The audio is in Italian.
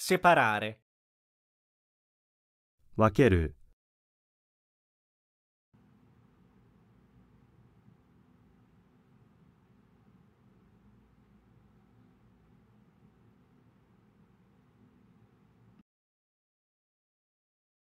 Separare. 分ける